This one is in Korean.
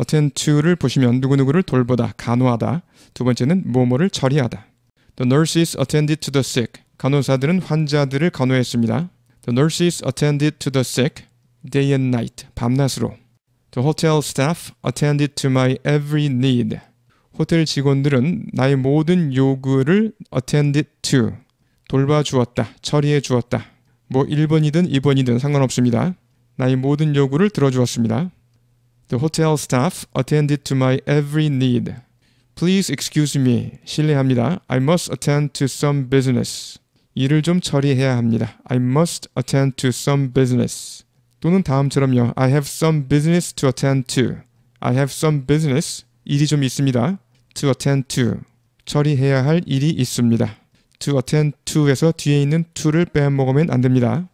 어텐 to를 보시면 누구누구를 돌보다, 간호하다. 두 번째는 뭐뭐를 처리하다. The nurses attended to the sick. 간호사들은 환자들을 간호했습니다. The nurses attended to the sick day and night. 밤낮으로. The hotel staff attended to my every need. 호텔 직원들은 나의 모든 요구를 attended to 돌봐주었다, 처리해 주었다. 뭐 1번이든 2번이든 상관없습니다. 나의 모든 요구를 들어주었습니다. The hotel staff attended to my every need. Please excuse me. 실례합니다. I must attend to some business. 일을 좀 처리해야 합니다. I must attend to some business. 또는 다음처럼요. I have some business to attend to. I have some business. 일이 좀 있습니다. to attend to. 처리해야 할 일이 있습니다. to attend to에서 뒤에 있는 to를 빼먹으면 안 됩니다.